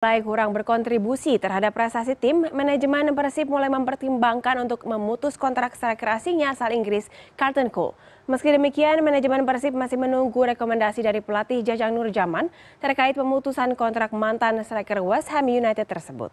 Mulai kurang berkontribusi terhadap prestasi tim, manajemen Persib mulai mempertimbangkan untuk memutus kontrak striker asingnya asal Inggris, Carlton Cole. Meski demikian, manajemen Persib masih menunggu rekomendasi dari pelatih Jajang Nurjaman terkait pemutusan kontrak mantan striker West Ham United tersebut.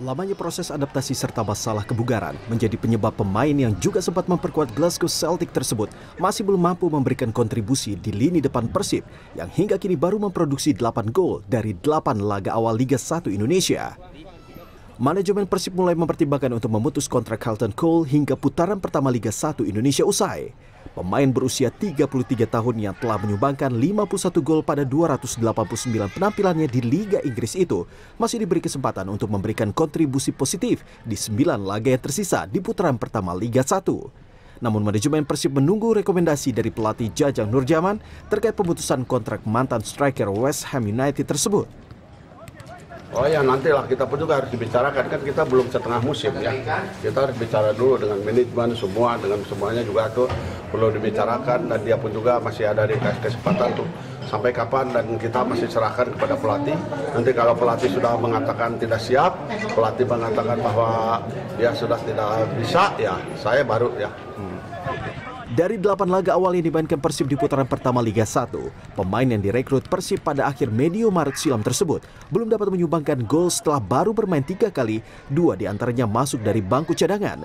Lamanya proses adaptasi serta masalah kebugaran menjadi penyebab pemain yang juga sempat memperkuat Glasgow Celtic tersebut masih belum mampu memberikan kontribusi di lini depan Persib yang hingga kini baru memproduksi 8 gol dari 8 laga awal Liga 1 Indonesia. Manajemen Persib mulai mempertimbangkan untuk memutus kontrak Carlton Cole hingga putaran pertama Liga 1 Indonesia usai pemain berusia 33 tahun yang telah menyumbangkan 51 gol pada 289 penampilannya di Liga Inggris itu masih diberi kesempatan untuk memberikan kontribusi positif di 9 laga yang tersisa di putaran pertama Liga 1. Namun manajemen Persib menunggu rekomendasi dari pelatih Jajang Nurjaman terkait pemutusan kontrak mantan striker West Ham United tersebut. Oh ya nantilah kita pun juga harus dibicarakan kan kita belum setengah musim ya. Kita harus bicara dulu dengan manajemen semua dengan semuanya juga tuh Perlu dibicarakan dan dia pun juga masih ada di kesempatan tuh sampai kapan dan kita masih serahkan kepada pelatih nanti kalau pelatih sudah mengatakan tidak siap pelatih mengatakan bahwa dia ya sudah tidak bisa ya saya baru ya dari delapan laga awal yang dimainkan Persib di putaran pertama Liga 1, pemain yang direkrut Persib pada akhir medio Maret silam tersebut belum dapat menyumbangkan gol setelah baru bermain tiga kali, dua diantaranya masuk dari bangku cadangan.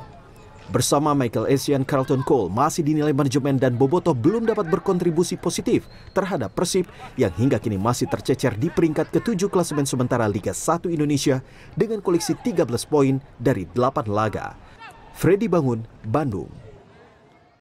Bersama Michael Essien, Carlton Cole masih dinilai manajemen dan Boboto belum dapat berkontribusi positif terhadap Persib yang hingga kini masih tercecer di peringkat ketujuh klasemen sementara Liga 1 Indonesia dengan koleksi 13 poin dari 8 laga. Freddy Bangun, Bandung.